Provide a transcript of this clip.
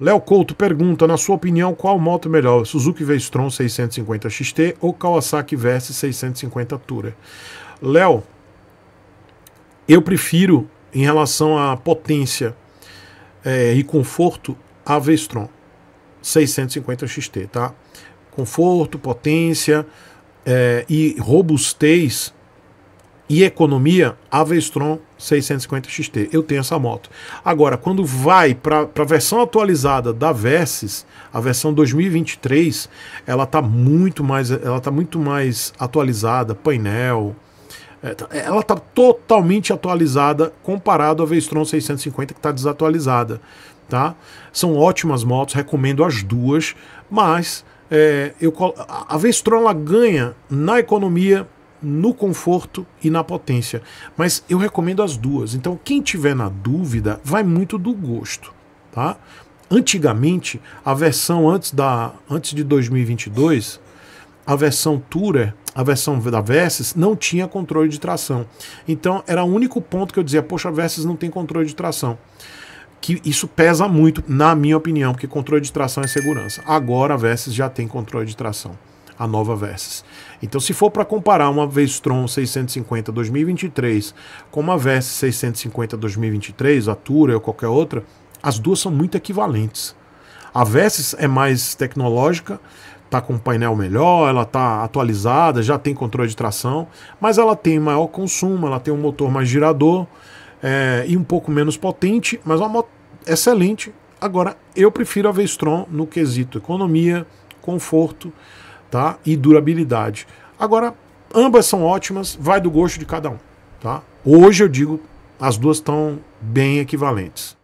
Léo Couto pergunta, na sua opinião, qual moto melhor, Suzuki Vestron 650 XT ou Kawasaki Versa 650 Tura? Léo, eu prefiro, em relação à potência é, e conforto, a Vestron 650 XT, tá? Conforto, potência é, e robustez e economia, Avestron 650 XT. Eu tenho essa moto. Agora, quando vai para a versão atualizada da Versys, a versão 2023, ela tá muito mais, ela tá muito mais atualizada, painel, é, tá, é, ela tá totalmente atualizada comparado à Vestron 650 que está desatualizada, tá? São ótimas motos, recomendo as duas, mas é, eu, a Vestron ela ganha na economia no conforto e na potência. Mas eu recomendo as duas. Então, quem tiver na dúvida, vai muito do gosto, tá? Antigamente, a versão antes da antes de 2022, a versão Tourer, a versão da Versys não tinha controle de tração. Então, era o único ponto que eu dizia, poxa, a Versys não tem controle de tração. Que isso pesa muito, na minha opinião, porque controle de tração é segurança. Agora a Versys já tem controle de tração a nova Versys. Então, se for para comparar uma Vestron 650 2023 com uma Versys 650 2023, a Tura ou qualquer outra, as duas são muito equivalentes. A Versys é mais tecnológica, está com um painel melhor, ela está atualizada, já tem controle de tração, mas ela tem maior consumo, ela tem um motor mais girador é, e um pouco menos potente, mas uma moto excelente. Agora, eu prefiro a Vestron no quesito economia, conforto, tá? E durabilidade. Agora, ambas são ótimas, vai do gosto de cada um, tá? Hoje eu digo, as duas estão bem equivalentes.